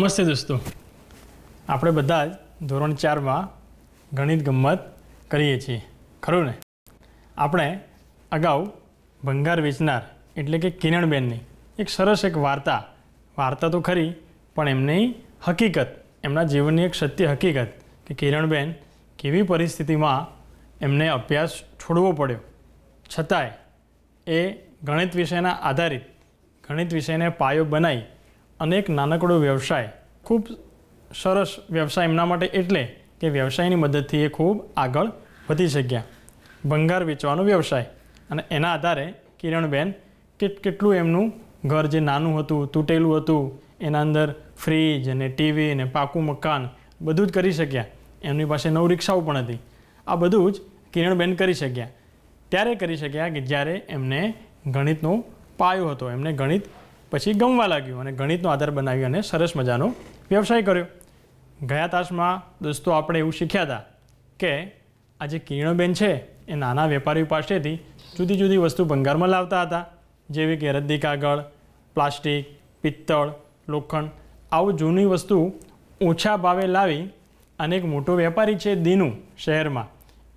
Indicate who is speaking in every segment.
Speaker 1: નમસ્તે દોસ્તો આપણે બધા જ ધોરણ ચારમાં ગણિત ગમત કરીએ છીએ ખરું ને આપણે અગાઉ ભંગાર વેચનાર એટલે કે કિરણબેનની એક સરસ એક વાર્તા વાર્તા તો ખરી પણ એમની હકીકત એમના જીવનની એક સત્ય હકીકત કે કિરણબેન કેવી પરિસ્થિતિમાં એમને અભ્યાસ છોડવો પડ્યો છતાંય એ ગણિત વિષયના આધારિત ગણિત વિષયને પાયો બનાવી અને એક નાનકડો વ્યવસાય ખૂબ સરસ વ્યવસાય એમના માટે એટલે કે વ્યવસાયની મદદથી એ ખૂબ આગળ વધી શક્યા ભંગાર વેચવાનો વ્યવસાય અને એના આધારે કિરણબેન કેટ કેટલું એમનું ઘર જે નાનું હતું તૂટેલું હતું એના અંદર ફ્રીજ અને ટીવી અને પાકું મકાન બધું જ કરી શક્યા એમની પાસે નવ રિક્ષાઓ પણ હતી આ બધું જ કિરણબેન કરી શક્યા ત્યારે કરી શક્યા કે જ્યારે એમને ગણિતનો પાયો હતો એમને ગણિત પછી ગમવા લાગ્યું અને ગણિતનો આધાર બનાવ્યો અને સરસ મજાનો વ્યવસાય કર્યો ગયા તાસમાં દોસ્તો આપણે એવું શીખ્યા હતા કે આ જે કિરણબેન છે એ નાના વેપારીઓ પાસેથી જુદી જુદી વસ્તુ બંગારમાં લાવતા હતા જેવી કે રદ્દી કાગળ પ્લાસ્ટિક પિત્તળ લોખંડ આવું જૂની વસ્તુ ઓછા ભાવે લાવી અને એક મોટો વેપારી છે દીનું શહેરમાં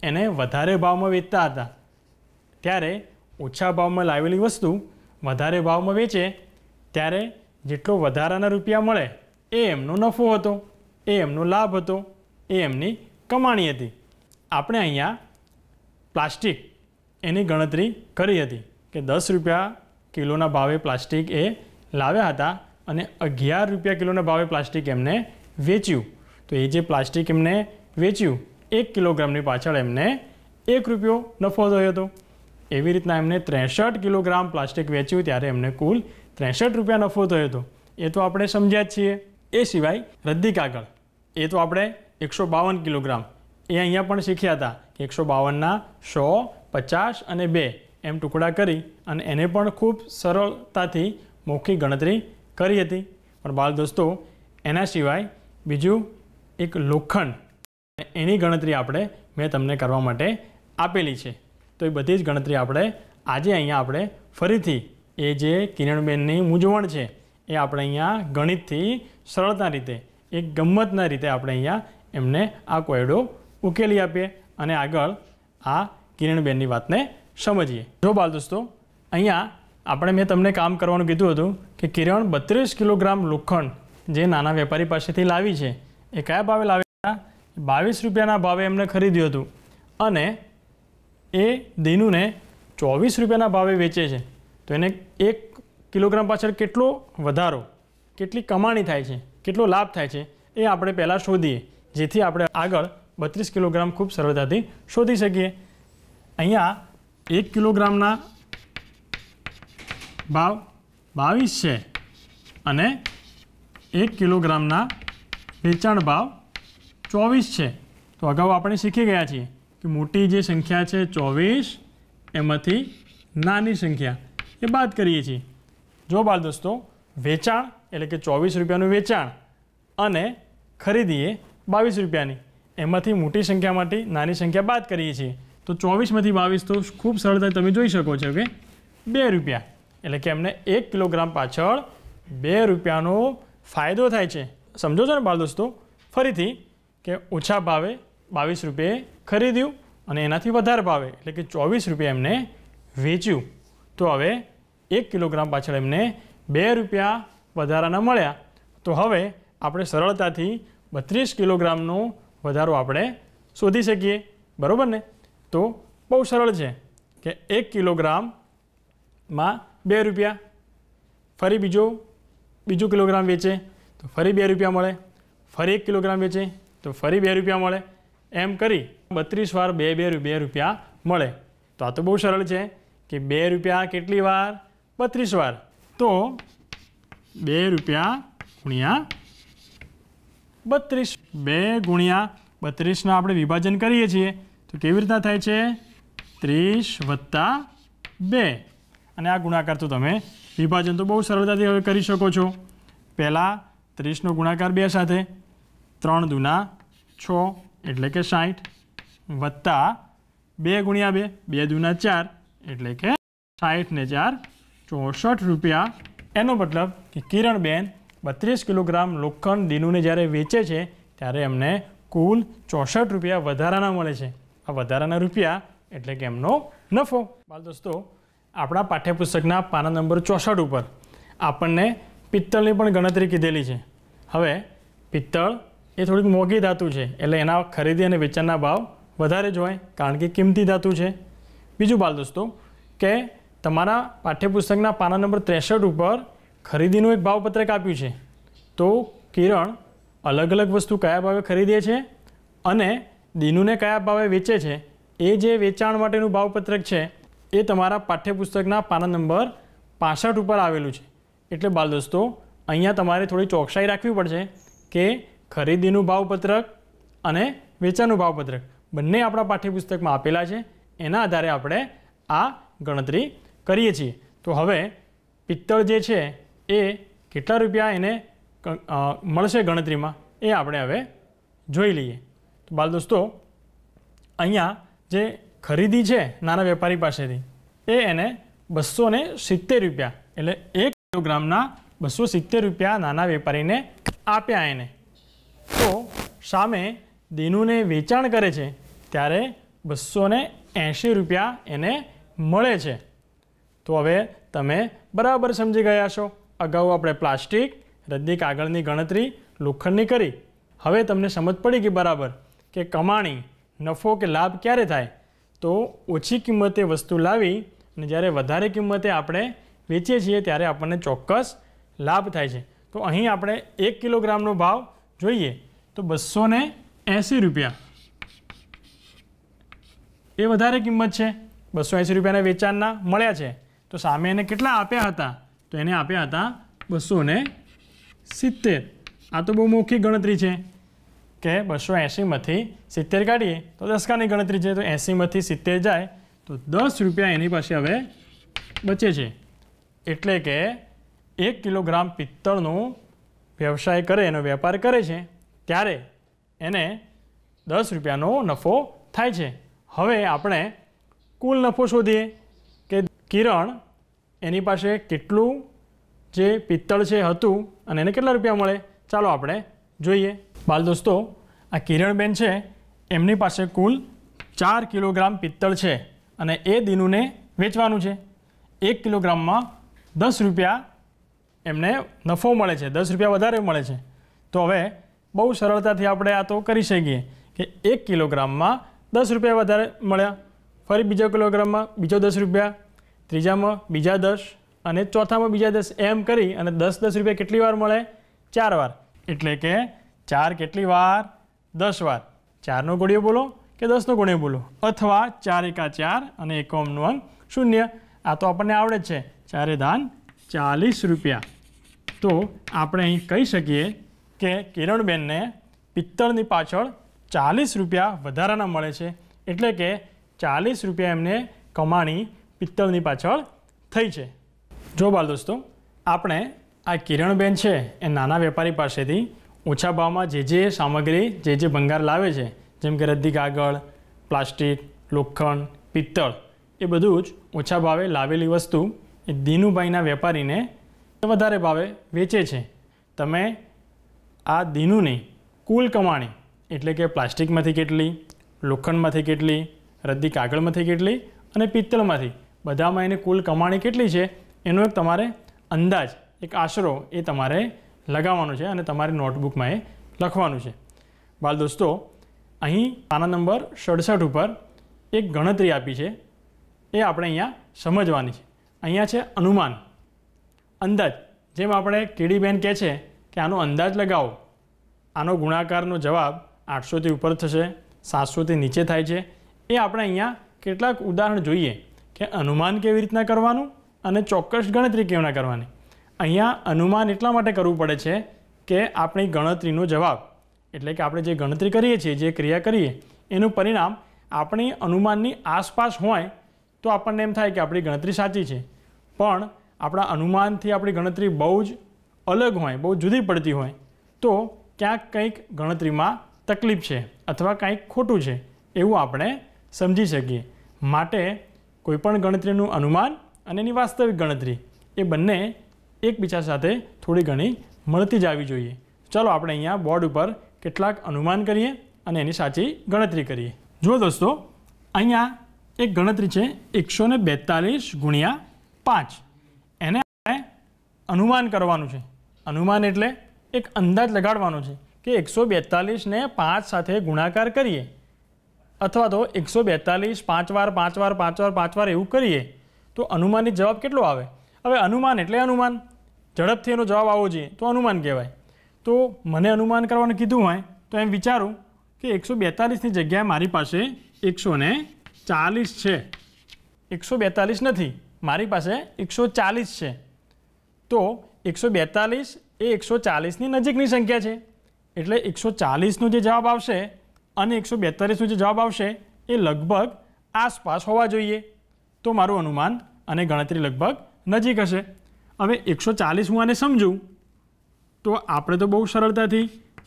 Speaker 1: એને વધારે ભાવમાં વેચતા હતા ત્યારે ઓછા ભાવમાં લાવેલી વસ્તુ વધારે ભાવમાં વેચે ત્યારે જેટલો વધારાના રૂપિયા મળે એ એમનો નફો હતો એ એમનો લાભ હતો એ એમની કમાણી હતી આપણે અહીંયા પ્લાસ્ટિક એની ગણતરી કરી હતી કે દસ રૂપિયા કિલોના ભાવે પ્લાસ્ટિક એ લાવ્યા હતા અને અગિયાર રૂપિયા કિલોના ભાવે પ્લાસ્ટિક એમને વેચ્યું તો એ જે પ્લાસ્ટિક એમને વેચ્યું એક કિલોગ્રામની પાછળ એમને એક રૂપિયો નફો થયો હતો એવી રીતના એમને ત્રેસઠ કિલોગ્રામ પ્લાસ્ટિક વેચ્યું ત્યારે એમને કુલ ત્રેસઠ રૂપિયા નફો થયો હતો એ તો આપણે સમજ્યા જ છીએ એ સિવાય રદ્દી કાગળ એ તો આપણે એકસો બાવન કિલોગ્રામ એ અહીંયા પણ શીખ્યા હતા કે એકસો બાવનના સો પચાસ અને બે એમ ટુકડા કરી અને એને પણ ખૂબ સરળતાથી મોખી ગણતરી કરી હતી પણ બાળ દોસ્તો એના સિવાય બીજું એક લોખંડ એની ગણતરી આપણે મેં તમને કરવા માટે આપેલી છે તો એ બધી જ ગણતરી આપણે આજે અહીંયા આપણે ફરીથી એ જે કિરણબેનની મૂંઝવણ છે એ આપણે અહીંયા ગણિતથી સરળતા રીતે એક ગમ્મતના રીતે આપણે અહીંયા એમને આ કોયડો ઉકેલી આપીએ અને આગળ આ કિરણબેનની વાતને સમજીએ જો બાલ દોસ્તો અહીંયા આપણે મેં તમને કામ કરવાનું કીધું હતું કે કિરણ બત્રીસ કિલોગ્રામ લોખંડ જે નાના વેપારી પાસેથી લાવી છે એ કયા ભાવે લાવ્યા બાવીસ રૂપિયાના ભાવે એમને ખરીદ્યું હતું અને એ દીનુને ચોવીસ રૂપિયાના ભાવે વેચે છે તો એને એક કિલોગ્રામ પાછળ કેટલો વધારો કેટલી કમાણી થાય છે કેટલો લાભ થાય છે એ આપણે પહેલાં શોધીએ જેથી આપણે આગળ બત્રીસ કિલોગ્રામ ખૂબ સરળતાથી શોધી શકીએ અહીંયા એક કિલોગ્રામના ભાવ બાવીસ છે અને એક કિલોગ્રામના વેચાણ ભાવ ચોવીસ છે તો અગાઉ આપણે શીખી ગયા છીએ કે મોટી જે સંખ્યા છે ચોવીસ એમાંથી નાની સંખ્યા એ બાદ કરીએ છીએ જો બાળ દોસ્તો વેચાણ એટલે કે ચોવીસ રૂપિયાનું વેચાણ અને ખરીદીએ બાવીસ રૂપિયાની એમાંથી મોટી સંખ્યામાંથી નાની સંખ્યા બાદ કરીએ છીએ તો ચોવીસમાંથી બાવીસ તો ખૂબ સરળતાથી તમે જોઈ શકો છો કે બે રૂપિયા એટલે કે એમને એક કિલોગ્રામ પાછળ બે રૂપિયાનો ફાયદો થાય છે સમજો છો ને બાળ દોસ્તો ફરીથી કે ઓછા ભાવે બાવીસ રૂપિયે ખરીદ્યું અને એનાથી વધારે ભાવે એટલે કે ચોવીસ રૂપિયા એમને વેચ્યું તો હવે એક કિલોગ્રામ પાછળ એમને બે રૂપિયા વધારાના મળ્યા તો હવે આપણે સરળતાથી બત્રીસ કિલોગ્રામનો વધારો આપણે શોધી શકીએ બરાબર ને તો બહુ સરળ છે કે એક કિલોગ્રામમાં બે રૂપિયા ફરી બીજો બીજું કિલોગ્રામ વેચે તો ફરી બે રૂપિયા મળે ફરી એક કિલોગ્રામ વેચે તો ફરી બે રૂપિયા મળે એમ કરી બત્રીસ વાર બે બે બે રૂપિયા મળે તો આ તો બહુ સરળ છે કે બે રૂપિયા કેટલી વાર બત્રીસ વાર તો બે રૂપિયા ગુણ્યા બત્રીસ બે ગુણ્યા બત્રીસના આપણે વિભાજન કરીએ છીએ તો કેવી રીતના થાય છે ત્રીસ વત્તા બે અને આ ગુણાકાર તો તમે વિભાજન તો બહુ સરળતાથી હવે કરી શકો છો પહેલાં ત્રીસનો ગુણાકાર બે સાથે ત્રણ દુના છ એટલે કે સાઠ વત્તા બે ગુણ્યા બે બે દુના ચાર એટલે કે સાઠને ચાર ચોસઠ રૂપિયા એનો મતલબ કે કિરણબેન બત્રીસ કિલોગ્રામ લોખંડ દીનુને જ્યારે વેચે છે ત્યારે એમને કુલ ચોસઠ રૂપિયા વધારાના મળે છે આ વધારાના રૂપિયા એટલે કે એમનો નફો બાળ દોસ્તો આપણા પાઠ્યપુસ્તકના પાના નંબર ચોસઠ ઉપર આપણને પિત્તળની પણ ગણતરી કીધેલી છે હવે પિત્તળ એ થોડીક મોંઘી ધાતુ છે એટલે એના ખરીદી અને વેચાણના ભાવ વધારે જ હોય કારણ કે કિંમતી ધાતુ છે બીજું બાળ દોસ્તો કે તમારા પાઠ્યપુસ્તકના પાના નંબર ત્રેસઠ ઉપર ખરીદીનું એક ભાવપત્રક આપ્યું છે તો કિરણ અલગ અલગ વસ્તુ કયા ભાવે ખરીદે છે અને દીનુને કયા ભાવે વેચે છે એ જે વેચાણ માટેનું ભાવપત્રક છે એ તમારા પાઠ્યપુસ્તકના પાના નંબર પાસઠ ઉપર આવેલું છે એટલે બાલ દોસ્તો અહીંયા તમારે થોડી ચોકસાઈ રાખવી પડશે કે ખરીદીનું ભાવપત્રક અને વેચાણનું ભાવપત્રક બંને આપણા પાઠ્યપુસ્તકમાં આપેલા છે એના આધારે આપણે આ ગણતરી કરીએ છીએ તો હવે પિત્તળ જે છે એ કેટલા રૂપિયા એને મળશે ગણતરીમાં એ આપણે હવે જોઈ લઈએ તો બાલ દોસ્તો અહીંયા જે ખરીદી છે નાના વેપારી પાસેથી એ એને બસો સિત્તેર રૂપિયા એટલે એક કિલોગ્રામના બસો સિત્તેર રૂપિયા નાના વેપારીને આપ્યા એને તો સામે દેનુને વેચાણ કરે છે ત્યારે બસો એંશી રૂપિયા એને મળે છે તો હવે તમે બરાબર સમજી ગયા છો અગાઉ આપણે પ્લાસ્ટિક રદ્દી કાગળની ગણતરી લોખંડની કરી હવે તમને સમજ પડી ગઈ બરાબર કે કમાણી નફો કે લાભ ક્યારે થાય તો ઓછી કિંમતે વસ્તુ લાવી અને જ્યારે વધારે કિંમતે આપણે વેચીએ છીએ ત્યારે આપણને ચોક્કસ લાભ થાય છે તો અહીં આપણે એક કિલોગ્રામનો ભાવ જોઈએ તો બસો એંસી રૂપિયા એ વધારે કિંમત છે બસો એંસી રૂપિયાના વેચાણના મળ્યા છે તો સામે એને કેટલા આપ્યા હતા તો એને આપ્યા હતા બસો સિત્તેર આ તો બહુ મૌખિક ગણતરી છે કે બસો એંશીમાંથી સિત્તેર કાઢીએ તો દસકાની ગણતરી છે તો એંશીમાંથી સિત્તેર જાય તો દસ રૂપિયા એની પાસે હવે બચે છે એટલે કે એક કિલોગ્રામ પિત્તળનો વ્યવસાય કરે એનો વેપાર કરે છે ત્યારે એને દસ રૂપિયાનો નફો થાય છે હવે આપણે કુલ નફો શોધીએ કિરણ એની પાસે કેટલું જે પિત્તળ છે હતું અને એને કેટલા રૂપિયા મળે ચાલો આપણે જોઈએ બાલ દોસ્તો આ કિરણબેન છે એમની પાસે કુલ ચાર કિલોગ્રામ પિત્તળ છે અને એ દિનુને વેચવાનું છે એક કિલોગ્રામમાં દસ રૂપિયા એમને નફો મળે છે દસ રૂપિયા વધારે મળે છે તો હવે બહુ સરળતાથી આપણે આ તો કરી શકીએ કે એક કિલોગ્રામમાં દસ રૂપિયા વધારે મળ્યા ફરી બીજા કિલોગ્રામમાં બીજો દસ રૂપિયા ત્રીજામાં બીજા દસ અને ચોથામાં બીજા દસ એમ કરી અને દસ દસ રૂપિયા કેટલી વાર મળે ચાર વાર એટલે કે ચાર કેટલી વાર દસ વાર ચારનો ઘોડિયો બોલો કે દસનો ગુણ્યો બોલો અથવા ચાર એકા ચાર અને એકોમનો અંક શૂન્ય આ તો આપણને આવડે જ છે ચારે ધાન ચાલીસ રૂપિયા તો આપણે અહીં કહી શકીએ કે કિરણબેનને પિત્તળની પાછળ ચાલીસ રૂપિયા વધારાના મળે છે એટલે કે ચાલીસ રૂપિયા એમને કમાણી પિત્તળની પાછળ થઈ છે જો બાળ દોસ્તો આપણે આ કિરણબેન છે એ નાના વેપારી પાસેથી ઓછા ભાવમાં જે જે સામગ્રી જે જે ભંગાર લાવે છે જેમ કે રદ્દી કાગળ પ્લાસ્ટિક લોખંડ પિત્તળ એ બધું જ ઓછા ભાવે લાવેલી વસ્તુ એ દીનુભાઈના વેપારીને વધારે ભાવે વેચે છે તમે આ દીનુની કુલ કમાણી એટલે કે પ્લાસ્ટિકમાંથી કેટલી લોખંડમાંથી કેટલી રદ્દી કાગળમાંથી કેટલી અને પિત્તળમાંથી બધામાં એની કુલ કમાણી કેટલી છે એનો એક તમારે અંદાજ એક આશરો એ તમારે લગાવવાનો છે અને તમારી નોટબુકમાં એ લખવાનું છે બાલ દોસ્તો અહીં આના નંબર સડસઠ ઉપર એક ગણતરી આપી છે એ આપણે અહીંયા સમજવાની છે અહીંયા છે અનુમાન અંદાજ જેમ આપણે કીડીબેન કહે છે કે આનો અંદાજ લગાવો આનો ગુણાકારનો જવાબ આઠસોથી ઉપર થશે સાતસોથી નીચે થાય છે એ આપણે અહીંયા કેટલાક ઉદાહરણ જોઈએ કે અનુમાન કેવી રીતના કરવાનું અને ચોક્કસ ગણતરી કેવી રીતના કરવાની અહીંયા અનુમાન એટલા માટે કરવું પડે છે કે આપણી ગણતરીનો જવાબ એટલે કે આપણે જે ગણતરી કરીએ છીએ જે ક્રિયા કરીએ એનું પરિણામ આપણી અનુમાનની આસપાસ હોય તો આપણને એમ થાય કે આપણી ગણતરી સાચી છે પણ આપણા અનુમાનથી આપણી ગણતરી બહુ જ અલગ હોય બહુ જુદી પડતી હોય તો ક્યાંક કંઈક ગણતરીમાં તકલીફ છે અથવા કંઈક ખોટું છે એવું આપણે સમજી શકીએ માટે કોઈપણ ગણતરીનું અનુમાન અને એની વાસ્તવિક ગણતરી એ બંને એકબીજા સાથે થોડી ઘણી મળતી જ આવી જોઈએ ચાલો આપણે અહીંયા બોર્ડ ઉપર કેટલાક અનુમાન કરીએ અને એની સાચી ગણતરી કરીએ જુઓ દોસ્તો અહીંયા એક ગણતરી છે એકસો ને બેતાલીસ ગુણ્યા પાંચ એને આપણે અનુમાન કરવાનું છે અનુમાન એટલે એક અંદાજ લગાડવાનો છે કે એકસો બેતાલીસને પાંચ સાથે ગુણાકાર કરીએ અથવા તો એકસો બેતાલીસ પાંચ વાર પાંચ વાર પાંચ વાર પાંચ વાર એવું કરીએ તો અનુમાનિત જવાબ કેટલો આવે હવે અનુમાન એટલે અનુમાન ઝડપથી એનો જવાબ આવવો જોઈએ તો અનુમાન કહેવાય તો મને અનુમાન કરવાનું કીધું હોય તો એમ વિચારું કે એકસો બેતાલીસની જગ્યાએ મારી પાસે એકસો ચાલીસ છે એકસો બેતાલીસ નથી મારી પાસે એકસો ચાલીસ છે તો એકસો બેતાલીસ એ એકસો ચાલીસની નજીકની સંખ્યા છે એટલે એકસો ચાલીસનો જે જવાબ આવશે અને એકસો બેતાલીસનો જે જવાબ આવશે એ લગભગ આસપાસ હોવા જોઈએ તો મારું અનુમાન અને ગણતરી લગભગ નજીક હશે હવે એકસો ચાલીસ હું આને સમજું તો આપણે તો બહુ સરળતાથી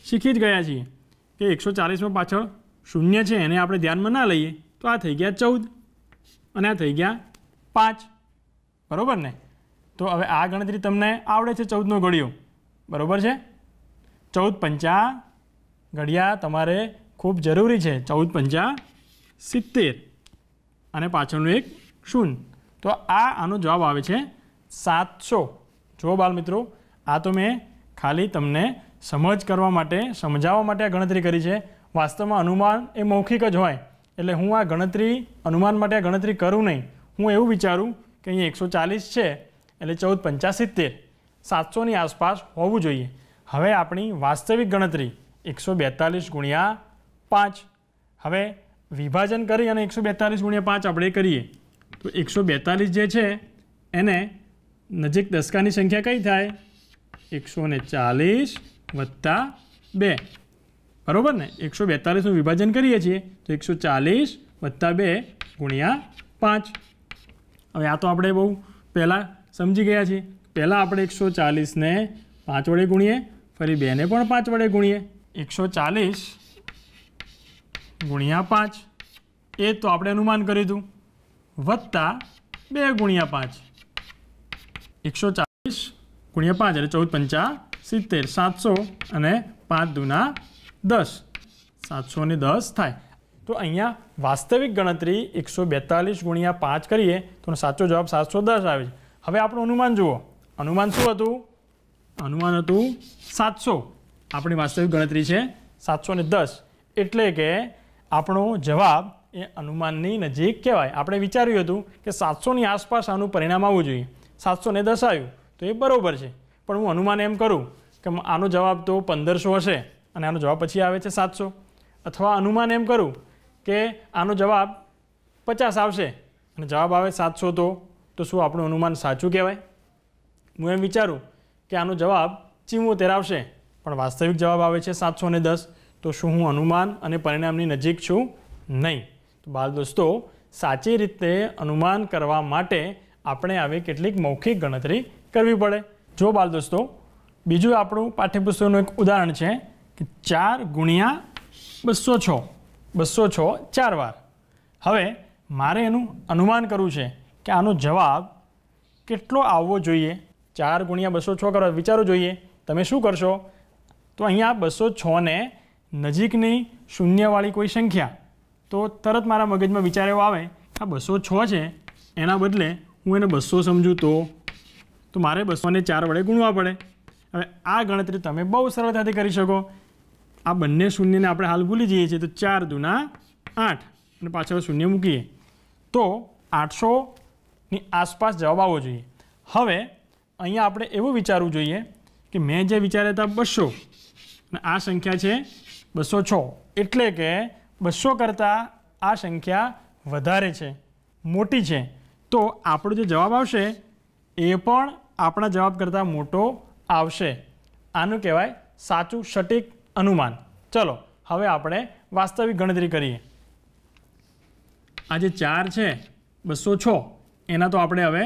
Speaker 1: શીખી જ ગયા છીએ કે એકસો ચાલીસમાં પાછળ શૂન્ય છે એને આપણે ધ્યાનમાં ના લઈએ તો આ થઈ ગયા ચૌદ અને આ થઈ ગયા પાંચ બરાબર ને તો હવે આ ગણતરી તમને આવડે છે ચૌદનો ઘડિયો બરાબર છે ચૌદ પંચા ઘડિયા તમારે ખૂબ જરૂરી છે ચૌદ પંચા સિત્તેર અને પાછળનું એક શૂન્ય તો આ આનો જવાબ આવે છે સાતસો જુઓ બાલ મિત્રો આ તો મેં ખાલી તમને સમજ કરવા માટે સમજાવવા માટે આ ગણતરી કરી છે વાસ્તવમાં અનુમાન એ મૌખિક જ હોય એટલે હું આ ગણતરી અનુમાન માટે આ ગણતરી કરું નહીં હું એવું વિચારું કે અહીંયા એકસો ચાલીસ છે એટલે ચૌદ પંચા સિત્તેર સાતસોની આસપાસ હોવું જોઈએ હવે આપણી વાસ્તવિક ગણતરી એકસો બેતાલીસ ગુણ્યા પાંચ હવે વિભાજન કરી અને એકસો બેતાલીસ ગુણ્યા પાંચ આપણે કરીએ તો એકસો બેતાલીસ જે છે એને નજીક દસકાની સંખ્યા કઈ થાય એકસો ને ચાલીસ વત્તા બે બરાબર ને એકસો બેતાલીસનું વિભાજન કરીએ છીએ તો એકસો ચાલીસ વત્તા બે ગુણ્યા પાંચ હવે આ તો આપણે બહુ પહેલાં સમજી ગયા છીએ પહેલાં આપણે એકસો ચાલીસને પાંચ વડે ગુણીએ ફરી બેને પણ પાંચ વડે ગુણીએ એકસો ચાલીસ ગુણ્યા પાંચ એ તો આપણે અનુમાન કર્યું હતું વત્તા બે ગુણ્યા પાંચ એકસો ચાલીસ ગુણ્યા પાંચ એટલે ચૌદ પંચા સિત્તેર સાતસો અને પાંચ દૂના દસ સાતસો ને દસ થાય તો અહીંયા વાસ્તવિક ગણતરી એકસો બેતાલીસ ગુણ્યા પાંચ કરીએ તો સાચો જવાબ સાતસો દસ આવે છે હવે આપણું અનુમાન જુઓ અનુમાન શું હતું અનુમાન હતું સાતસો આપણી વાસ્તવિક ગણતરી છે સાતસો દસ એટલે કે આપણો જવાબ એ અનુમાનની નજીક કહેવાય આપણે વિચાર્યું હતું કે સાતસોની આસપાસ આનું પરિણામ આવવું જોઈએ સાતસોને દસ આવ્યું તો એ બરાબર છે પણ હું અનુમાન એમ કરું કે આનો જવાબ તો પંદરસો હશે અને આનો જવાબ પછી આવે છે સાતસો અથવા અનુમાન એમ કરું કે આનો જવાબ પચાસ આવશે અને જવાબ આવે સાતસો તો તો શું આપણું અનુમાન સાચું કહેવાય હું એમ વિચારું કે આનો જવાબ ચિમોતેર આવશે પણ વાસ્તવિક જવાબ આવે છે સાતસો દસ તો શું હું અનુમાન અને પરિણામની નજીક છું નહીં તો બાળ દોસ્તો સાચી રીતે અનુમાન કરવા માટે આપણે આવી કેટલીક મૌખિક ગણતરી કરવી પડે જો બાળ દોસ્તો બીજું આપણું પાઠ્યપુસ્તકનું એક ઉદાહરણ છે કે ચાર ગુણ્યા બસો છ બસો છ ચાર વાર હવે મારે એનું અનુમાન કરવું છે કે આનો જવાબ કેટલો આવવો જોઈએ ચાર ગુણ્યા બસો છ કરવા વિચારો જોઈએ તમે શું કરશો તો અહીંયા બસો છને નજીકની શૂન્યવાળી કોઈ સંખ્યા તો તરત મારા મગજમાં વિચાર એવો આવે આ બસો છ છે એના બદલે હું એને બસો સમજું તો તો મારે બસોને ચાર વડે ગુણવા પડે હવે આ ગણતરી તમે બહુ સરળતાથી કરી શકો આ બંને શૂન્યને આપણે હાલ ભૂલી જઈએ છીએ તો ચાર દુના આઠ અને પાછળ શૂન્ય મૂકીએ તો આઠસોની આસપાસ જવાબ આવવો જોઈએ હવે અહીંયા આપણે એવું વિચારવું જોઈએ કે મેં જે વિચાર્યા હતા બસો અને આ સંખ્યા છે બસો છ એટલે કે બસો કરતાં આ સંખ્યા વધારે છે મોટી છે તો આપણો જે જવાબ આવશે એ પણ આપણા જવાબ કરતાં મોટો આવશે આનું કહેવાય સાચું સટીક અનુમાન ચલો હવે આપણે વાસ્તવિક ગણતરી કરીએ આ જે ચાર છે બસો છ એના તો આપણે હવે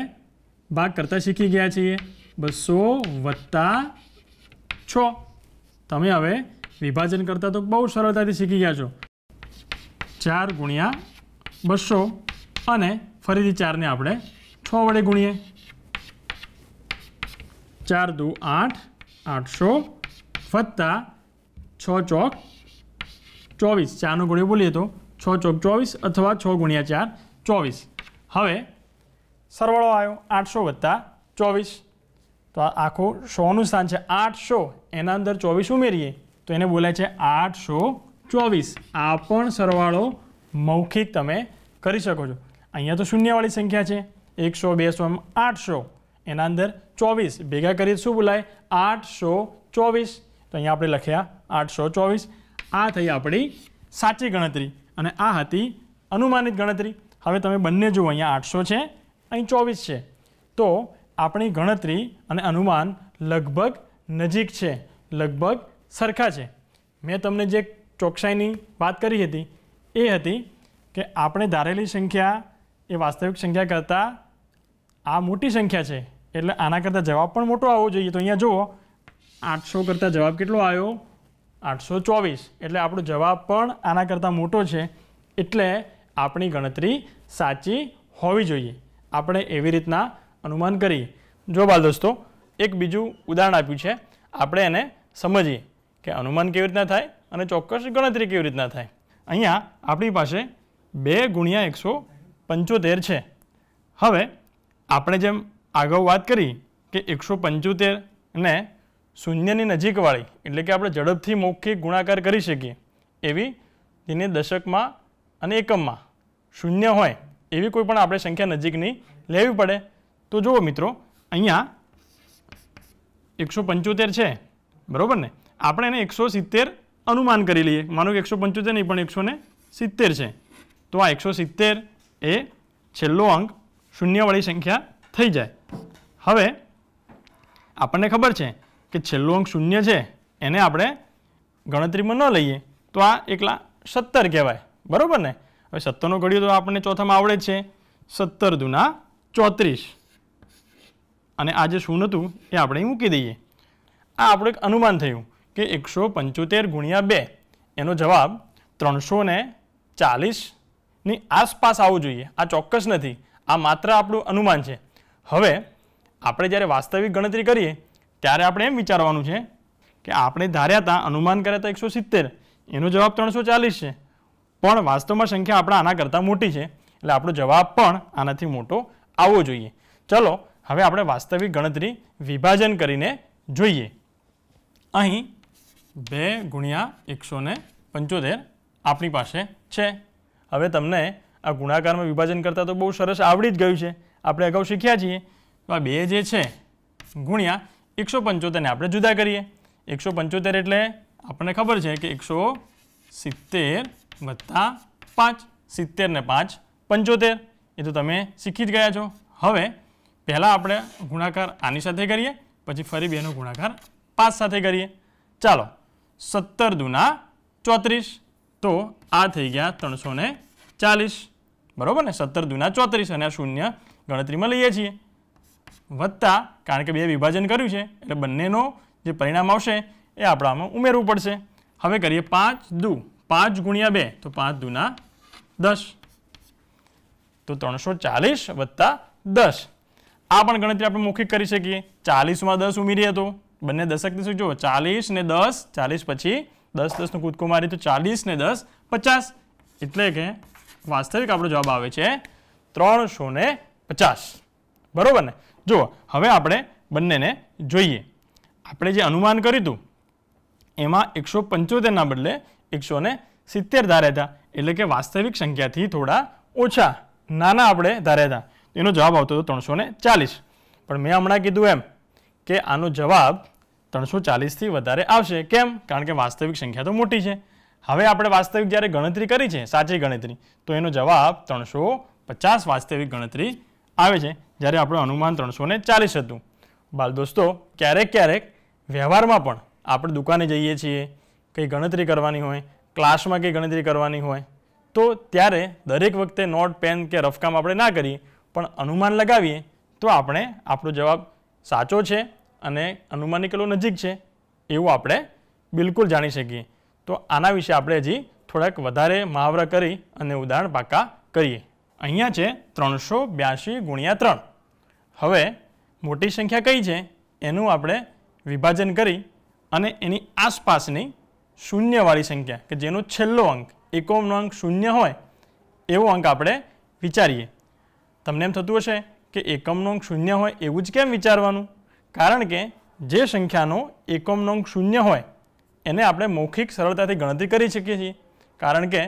Speaker 1: ભાગ કરતાં શીખી ગયા છીએ બસો વત્તા છ તમે હવે વિભાજન કરતાં તો બહુ સરળતાથી શીખી ગયા છો ચાર ગુણ્યા બસો અને ફરીથી ચારને આપણે છ વડે ગુણીએ ચાર દુ આઠ આઠસો વત્તા છ ચોક ચોવીસ ચારનો ગુણ્યો બોલીએ તો છ ચોક ચોવીસ અથવા છ ગુણ્યા ચાર ચોવીસ હવે સરવાળો આવ્યો આઠસો વત્તા ચોવીસ તો આખું સોનું સ્થાન છે આઠસો એના અંદર ચોવીસ ઉમેરીએ તો એને બોલાય છે આઠસો ચોવીસ આ પણ સરવાળો મૌખિક તમે કરી શકો છો અહીંયા તો શૂન્યવાળી સંખ્યા છે એકસો બેસો એમ આઠસો એના અંદર ચોવીસ ભેગા કરી શું બોલાય આઠસો ચોવીસ તો અહીંયા આપણે લખ્યા આઠસો ચોવીસ આ થઈ આપણી સાચી ગણતરી અને આ હતી અનુમાનિત ગણતરી હવે તમે બંને જુઓ અહીંયા આઠસો છે અહીં ચોવીસ છે તો આપણી ગણતરી અને અનુમાન લગભગ નજીક છે લગભગ સરખા છે મેં તમને જે ચોકસાઈની વાત કરી હતી એ હતી કે આપણે ધારેલી સંખ્યા એ વાસ્તવિક સંખ્યા કરતાં આ મોટી સંખ્યા છે એટલે આના કરતાં જવાબ પણ મોટો આવવો જોઈએ તો અહીંયા જુઓ આઠસો કરતાં જવાબ કેટલો આવ્યો આઠસો ચોવીસ એટલે આપણો જવાબ પણ આના કરતાં મોટો છે એટલે આપણી ગણતરી સાચી હોવી જોઈએ આપણે એવી રીતના અનુમાન કરીએ જો બાલ દોસ્તો એક બીજું ઉદાહરણ આપ્યું છે આપણે એને સમજીએ કે અનુમાન કેવી રીતના થાય અને ચોક્કસ ગણતરી કેવી રીતના થાય અહીંયા આપણી પાસે બે ગુણ્યા એકસો પંચોતેર છે હવે આપણે જેમ અગાઉ વાત કરી કે એકસો પંચોતેર ને શૂન્યની નજીકવાળી એટલે કે આપણે ઝડપથી મૌખિક ગુણાકાર કરી શકીએ એવી તેને દશકમાં અને એકમમાં શૂન્ય હોય એવી કોઈ પણ આપણે સંખ્યા નજીકની લેવી પડે તો જુઓ મિત્રો અહીંયા એકસો પંચોતેર છે બરાબર ને આપણે એને એકસો સિત્તેર અનુમાન કરી લઈએ માનો કે એકસો પંચોતેર નહીં પણ એકસો સિત્તેર છે તો આ એકસો સિત્તેર એ છેલ્લો અંક શૂન્યવાળી સંખ્યા થઈ જાય હવે આપણને ખબર છે કે છેલ્લો અંક શૂન્ય છે એને આપણે ગણતરીમાં ન લઈએ તો આ એકલા સત્તર કહેવાય બરાબર ને હવે સત્તરનો ઘડ્યો તો આપણને ચોથામાં આવડે છે સત્તર દુના ચોત્રીસ અને આ જે શૂન હતું એ આપણે મૂકી દઈએ આ આપણું એક અનુમાન થયું કે એકસો પંચોતેર ગુણ્યા બે એનો જવાબ ત્રણસો ને ચાલીસની આસપાસ આવવું જોઈએ આ ચોક્કસ નથી આ માત્ર આપણું અનુમાન છે હવે આપણે જ્યારે વાસ્તવિક ગણતરી કરીએ ત્યારે આપણે એમ વિચારવાનું છે કે આપણે ધાર્યા હતા અનુમાન કર્યા હતા એકસો સિત્તેર એનો જવાબ ત્રણસો ચાલીસ છે પણ વાસ્તવમાં સંખ્યા આપણા આના કરતાં મોટી છે એટલે આપણો જવાબ પણ આનાથી મોટો આવવો જોઈએ ચલો હવે આપણે વાસ્તવિક ગણતરી વિભાજન કરીને જોઈએ અહીં બે ગુણ્યા એકસો ને પંચોતેર આપણી પાસે છે હવે તમને આ ગુણાકારમાં વિભાજન કરતાં તો બહુ સરસ આવડી જ ગયું છે આપણે અગાઉ શીખ્યા છીએ તો આ બે જે છે ગુણ્યા એકસો પંચોતેરને આપણે જુદા કરીએ એકસો પંચોતેર એટલે આપણને ખબર છે કે એકસો સિત્તેર વત્તા પાંચ સિત્તેર ને પાંચ પંચોતેર એ તો તમે શીખી જ ગયા છો હવે પહેલાં આપણે ગુણાકાર આની સાથે કરીએ પછી ફરી બેનો ગુણાકાર પાંચ સાથે કરીએ ચાલો સત્તર દુના ચોત્રીસ તો આ થઈ ગયા ત્રણસો ચાલીસ બરાબર ને સત્તર દુના ચોત્રીસ અને આ શૂન્ય ગણતરીમાં લઈએ છીએ વત્તા કારણ કે બે વિભાજન કર્યું છે એટલે બંનેનો જે પરિણામ આવશે એ આપણામાં ઉમેરવું પડશે હવે કરીએ પાંચ દુ પાંચ ગુણ્યા બે તો પાંચ દુના દસ તો ત્રણસો ચાલીસ વત્તા દસ આ પણ ગણતરી આપણે મૌખિક કરી શકીએ ચાલીસમાં દસ ઉમેરીએ તો બંને દશકથી શું જુઓ ચાલીસ ને દસ ચાલીસ પછી દસ દસનું કૂદકો મારી તો ચાલીસ ને દસ પચાસ એટલે કે વાસ્તવિક આપણો જવાબ આવે છે ત્રણસો ને પચાસ બરાબર ને જુઓ હવે આપણે બંનેને જોઈએ આપણે જે અનુમાન કર્યું હતું એમાં એકસો પંચોતેરના બદલે એકસો ને સિત્તેર ધાર્યા હતા એટલે કે વાસ્તવિક સંખ્યાથી થોડા ઓછા નાના આપણે ધાર્યા હતા એનો જવાબ આવતો હતો ત્રણસો ચાલીસ પણ મેં હમણાં કીધું એમ કે આનો જવાબ ત્રણસો ચાલીસથી વધારે આવશે કેમ કારણ કે વાસ્તવિક સંખ્યા તો મોટી છે હવે આપણે વાસ્તવિક જ્યારે ગણતરી કરી છે સાચી ગણતરી તો એનો જવાબ ત્રણસો પચાસ વાસ્તવિક ગણતરી આવે છે જ્યારે આપણું અનુમાન ત્રણસો ચાલીસ હતું બાલ દોસ્તો ક્યારેક ક્યારેક વ્યવહારમાં પણ આપણે દુકાને જઈએ છીએ કંઈ ગણતરી કરવાની હોય ક્લાસમાં કંઈ ગણતરી કરવાની હોય તો ત્યારે દરેક વખતે નોટ પેન કે રફકામ આપણે ના કરીએ પણ અનુમાન લગાવીએ તો આપણે આપણો જવાબ સાચો છે અને અનુમાની કેટલો નજીક છે એવું આપણે બિલકુલ જાણી શકીએ તો આના વિશે આપણે હજી થોડાક વધારે મહાવરા કરી અને ઉદાહરણ પાકા કરીએ અહીંયા છે ત્રણસો બ્યાસી ગુણ્યા ત્રણ હવે મોટી સંખ્યા કઈ છે એનું આપણે વિભાજન કરી અને એની આસપાસની શૂન્યવાળી સંખ્યા કે જેનો છેલ્લો અંક એકોમનો અંક શૂન્ય હોય એવો અંક આપણે વિચારીએ તમને એમ થતું હશે કે એકમનો અંક શૂન્ય હોય એવું જ કેમ વિચારવાનું કારણ કે જે સંખ્યાનો એકમનો અંક શૂન્ય હોય એને આપણે મૌખિક સરળતાથી ગણતરી કરી શકીએ છીએ કારણ કે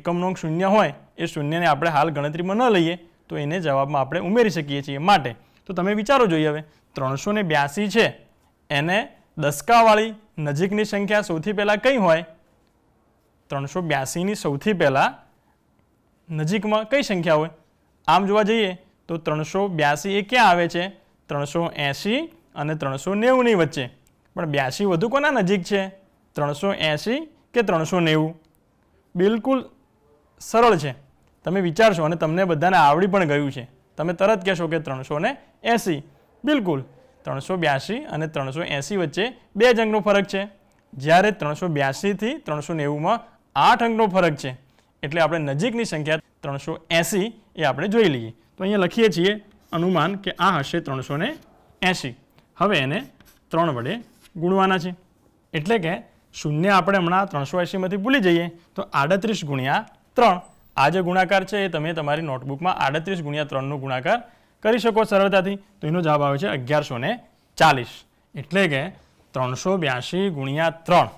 Speaker 1: એકમનો અંક શૂન્ય હોય એ શૂન્યને આપણે હાલ ગણતરીમાં ન લઈએ તો એને જવાબમાં આપણે ઉમેરી શકીએ છીએ માટે તો તમે વિચારો જોઈએ હવે ત્રણસો ને બ્યાસી છે એને દસકાવાળી નજીકની સંખ્યા સૌથી પહેલાં કઈ હોય ત્રણસો બ્યાસીની સૌથી પહેલાં નજીકમાં કઈ સંખ્યા હોય આમ જોવા જઈએ તો ત્રણસો બ્યાસી એ ક્યાં આવે છે ત્રણસો એંસી અને ત્રણસો નેવુંની વચ્ચે પણ બ્યાસી વધુ કોના નજીક છે ત્રણસો એંસી કે ત્રણસો નેવું બિલકુલ સરળ છે તમે વિચારશો અને તમને બધાને આવડી પણ ગયું છે તમે તરત કહેશો કે ત્રણસો ને એંસી બિલકુલ ત્રણસો બ્યાસી અને ત્રણસો એંસી વચ્ચે બે જ અંકનો ફરક છે જ્યારે ત્રણસો બ્યાસીથી ત્રણસો નેવુંમાં આઠ અંકનો ફરક છે એટલે આપણે નજીકની સંખ્યા ત્રણસો એંસી એ આપણે જોઈ લઈએ તો અહીંયા લખીએ છીએ અનુમાન કે આ હશે ત્રણસો એંસી હવે એને ત્રણ વડે ગુણવાના છે એટલે કે શૂન્ય આપણે હમણાં ત્રણસો એંસીમાંથી ભૂલી જઈએ તો આડત્રીસ ગુણ્યા ત્રણ આ જે ગુણાકાર છે એ તમે તમારી નોટબુકમાં આડત્રીસ ગુણ્યા ત્રણનો ગુણાકાર કરી શકો સરળતાથી તો એનો જવાબ આવે છે અગિયારસો ચાલીસ એટલે કે ત્રણસો બ્યાસી ગુણ્યા ત્રણ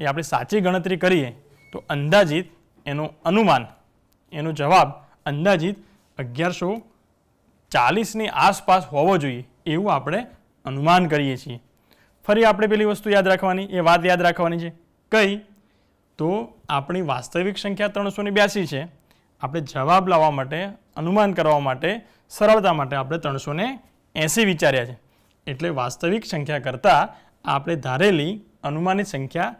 Speaker 1: એ આપણે સાચી ગણતરી કરીએ તો અંદાજિત એનું અનુમાન એનો જવાબ અંદાજિત અગિયારસો ચાલીસની આસપાસ હોવો જોઈએ એવું આપણે અનુમાન કરીએ છીએ ફરી આપણે પેલી વસ્તુ યાદ રાખવાની એ વાત યાદ રાખવાની છે કઈ તો આપણી વાસ્તવિક સંખ્યા ત્રણસો બ્યાસી છે આપણે જવાબ લાવવા માટે અનુમાન કરવા માટે સરળતા માટે આપણે ત્રણસો એંસી વિચાર્યા છે એટલે વાસ્તવિક સંખ્યા કરતાં આપણે ધારેલી અનુમાનિત સંખ્યા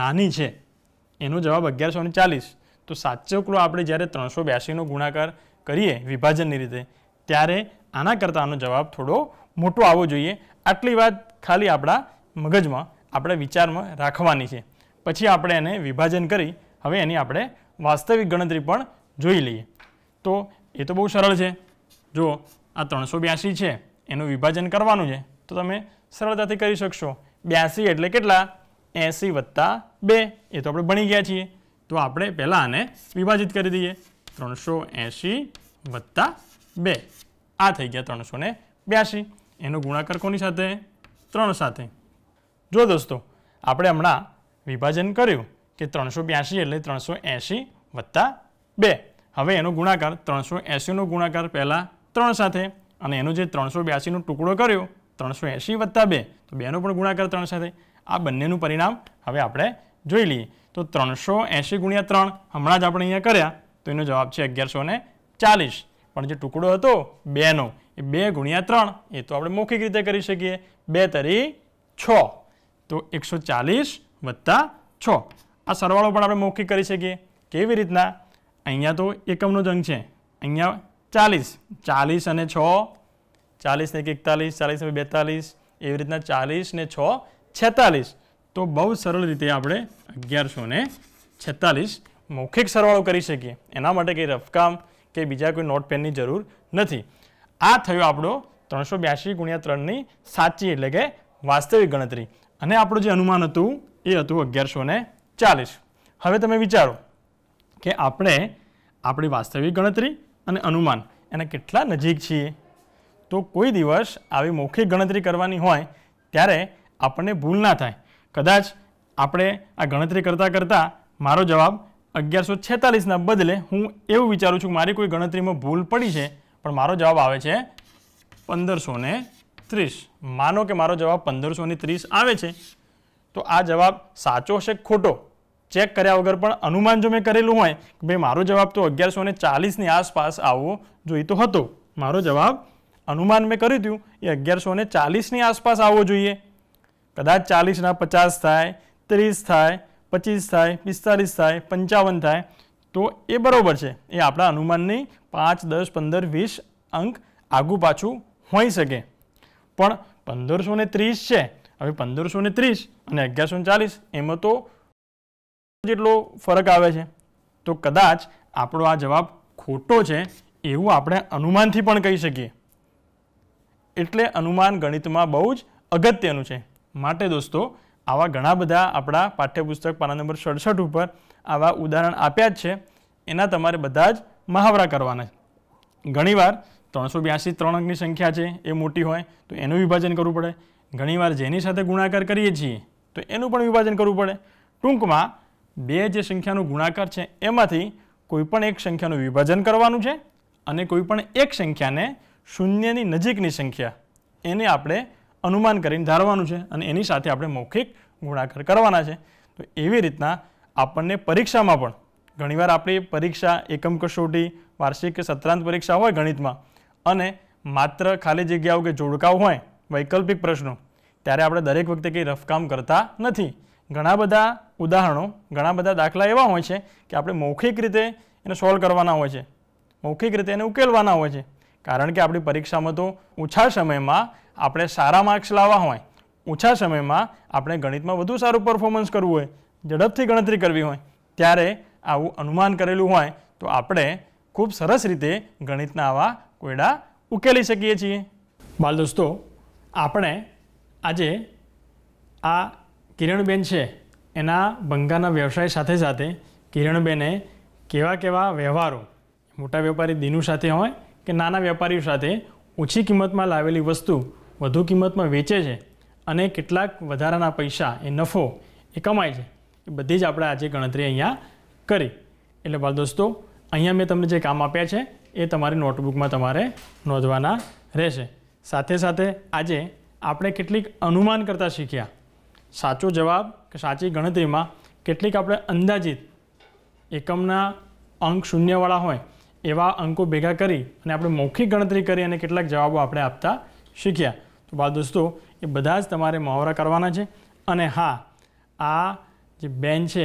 Speaker 1: નાની છે એનો જવાબ અગિયારસો ચાલીસ તો સાચો આપણે જ્યારે ત્રણસો બ્યાસીનો ગુણાકાર કરીએ વિભાજનની રીતે ત્યારે આના કરતાં આનો જવાબ થોડો મોટો આવવો જોઈએ આટલી વાત ખાલી આપણા મગજમાં આપણે વિચારમાં રાખવાની છે પછી આપણે એને વિભાજન કરી હવે એની આપણે વાસ્તવિક ગણતરી પણ જોઈ લઈએ તો એ તો બહુ સરળ છે જો આ ત્રણસો બ્યાસી છે એનું વિભાજન કરવાનું છે તો તમે સરળતાથી કરી શકશો બ્યાસી એટલે કેટલા એંસી વત્તા બે એ તો આપણે ભણી ગયા છીએ તો આપણે પહેલાં આને વિભાજિત કરી દઈએ ત્રણસો એંશી વત્તા બે આ થઈ ગયા ત્રણસો ને બ્યાસી એનો ગુણાકાર કોની સાથે ત્રણ સાથે જો દોસ્તો આપણે હમણાં વિભાજન કર્યું કે ત્રણસો બ્યાસી એટલે ત્રણસો એંશી વત્તા બે હવે એનો ગુણાકાર ત્રણસો એંશીનો ગુણાકાર પહેલાં ત્રણ સાથે અને એનો જે ત્રણસો બ્યાસીનો ટુકડો કર્યો ત્રણસો એંશી વત્તા બે તો બેનો પણ ગુણાકાર ત્રણ સાથે આ બંનેનું પરિણામ હવે આપણે જોઈ લઈએ તો ત્રણસો એંશી ગુણ્યા ત્રણ હમણાં જ આપણે અહીંયા કર્યા તો એનો જવાબ છે અગિયારસો ને ચાલીસ પણ જે ટુકડો હતો બેનો એ બે ગુણ્યા ત્રણ એ તો આપણે મૌખિક રીતે કરી શકીએ બે તરી છ તો એકસો ચાલીસ વત્તા છ આ સરવાળો પણ આપણે મૌખિક કરી શકીએ કેવી રીતના અહીંયા તો એકમનો જંગ છે અહીંયા ચાલીસ ચાલીસ અને છ ચાલીસ એક એકતાલીસ ચાલીસને બેતાલીસ એવી રીતના ચાલીસ ને છ છેતાલીસ તો બહુ સરળ રીતે આપણે અગિયારસો ને છેતાલીસ મૌખિક સરવાળો કરી શકીએ એના માટે કંઈ રફકામ કે બીજા કોઈ નોટ પેનની જરૂર નથી આ થયો આપણો ત્રણસો બ્યાસી ગુણ્યા ત્રણની સાચી એટલે કે વાસ્તવિક ગણતરી અને આપણું જે અનુમાન હતું એ હતું અગિયારસો ને ચાલીસ હવે તમે વિચારો કે આપણે આપણી વાસ્તવિક ગણતરી અને અનુમાન એના કેટલા નજીક છીએ તો કોઈ દિવસ આવી મૌખિક ગણતરી કરવાની હોય ત્યારે આપણને ભૂલ ના થાય કદાચ આપણે આ ગણતરી કરતાં કરતાં મારો જવાબ અગિયારસો છેતાલીસના બદલે હું એવું વિચારું છું કે મારી કોઈ ગણતરીમાં ભૂલ પડી છે પણ મારો જવાબ આવે છે પંદરસો ને ત્રીસ માનો કે મારો જવાબ પંદરસો ને ત્રીસ આવે છે તો આ જવાબ સાચો છે ખોટો ચેક કર્યા વગર પણ અનુમાન જો મેં કરેલું હોય કે ભાઈ મારો જવાબ તો અગિયારસો ને ચાલીસની આસપાસ આવવો જોઈતો હતો મારો જવાબ અનુમાન મેં કર્યું હતું એ અગિયારસો ને ચાલીસની આસપાસ આવવો જોઈએ કદાચ ચાલીસના પચાસ થાય ત્રીસ થાય પચીસ થાય પિસ્તાલીસ થાય પંચાવન થાય તો એ બરાબર છે એ આપણા અનુમાનની પાંચ દસ પંદર વીસ અંક આગું પાછું હોઈ શકે પણ પંદરસો ત્રીસ છે હવે પંદરસો ને ત્રીસ અને અગિયારસો ચાલીસ એમાં તો જેટલો ફરક આવે છે તો કદાચ આપણો આ જવાબ ખોટો છે એવું આપણે અનુમાનથી પણ કહી શકીએ એટલે અનુમાન ગણિતમાં બહુ જ અગત્યનું છે માટે દોસ્તો આવા ઘણા બધા આપણા પાઠ્યપુસ્તક પાના નંબર સડસઠ ઉપર આવા ઉદાહરણ આપ્યા જ છે એના તમારે બધા જ મહાવરા કરવાના છે ઘણીવાર ત્રણસો બ્યાસી ત્રણ અંકની સંખ્યા છે એ મોટી હોય તો એનું વિભાજન કરવું પડે ઘણીવાર જેની સાથે ગુણાકાર કરીએ છીએ તો એનું પણ વિભાજન કરવું પડે ટૂંકમાં બે જે સંખ્યાનું ગુણાકાર છે એમાંથી કોઈપણ એક સંખ્યાનું વિભાજન કરવાનું છે અને કોઈપણ એક સંખ્યાને શૂન્યની નજીકની સંખ્યા એને આપણે અનુમાન કરીને ધારવાનું છે અને એની સાથે આપણે મૌખિક ગુણાકાર કરવાના છે તો એવી રીતના આપણને પરીક્ષામાં પણ ઘણીવાર આપણી પરીક્ષા એકમ કસોટી વાર્ષિક કે સત્રાંત પરીક્ષા હોય ગણિતમાં અને માત્ર ખાલી જગ્યાઓ કે જોડકાઓ હોય વૈકલ્પિક પ્રશ્નો ત્યારે આપણે દરેક વખતે કંઈ રફકામ કરતા નથી ઘણા બધા ઉદાહરણો ઘણા બધા દાખલા એવા હોય છે કે આપણે મૌખિક રીતે એને સોલ્વ કરવાના હોય છે મૌખિક રીતે એને ઉકેલવાના હોય છે કારણ કે આપણી પરીક્ષામાં તો ઓછા સમયમાં આપણે સારા માર્ક્સ લાવવા હોય ઓછા સમયમાં આપણે ગણિતમાં વધુ સારું પરફોર્મન્સ કરવું હોય ઝડપથી ગણતરી કરવી હોય ત્યારે આવું અનુમાન કરેલું હોય તો આપણે ખૂબ સરસ રીતે ગણિતના આવા કોયડા ઉકેલી શકીએ છીએ બાલ દોસ્તો આપણે આજે આ કિરણબેન છે એના બંગાના વ્યવસાય સાથે સાથે કિરણબેને કેવા કેવા વ્યવહારો મોટા વેપારી દિનુ સાથે હોય કે નાના વેપારીઓ સાથે ઓછી કિંમતમાં લાવેલી વસ્તુ વધુ કિંમતમાં વેચે છે અને કેટલાક વધારાના પૈસા એ નફો એ કમાય છે એ બધી જ આપણે આજે ગણતરી અહીંયા કરી એટલે બાળ દોસ્તો અહીંયા મેં તમને જે કામ આપ્યા છે એ તમારી નોટબુકમાં તમારે નોંધવાના રહેશે સાથે સાથે આજે આપણે કેટલીક અનુમાન કરતાં શીખ્યા સાચો જવાબ કે સાચી ગણતરીમાં કેટલીક આપણે અંદાજિત એકમના અંક શૂન્યવાળા હોય એવા અંકો ભેગા કરી અને આપણે મૌખિક ગણતરી કરી અને કેટલાક જવાબો આપણે આપતા શીખ્યા તો બાળ દોસ્તો એ બધા જ તમારે મહાવરા કરવાના છે અને હા આ જે બેન છે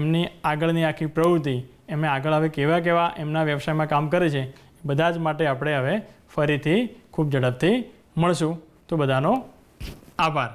Speaker 1: એમની આગળની આખી પ્રવૃત્તિ એમને આગળ હવે કેવા કેવા એમના વ્યવસાયમાં કામ કરે છે બધા જ માટે આપણે હવે ફરીથી ખૂબ ઝડપથી મળશું તો બધાનો આભાર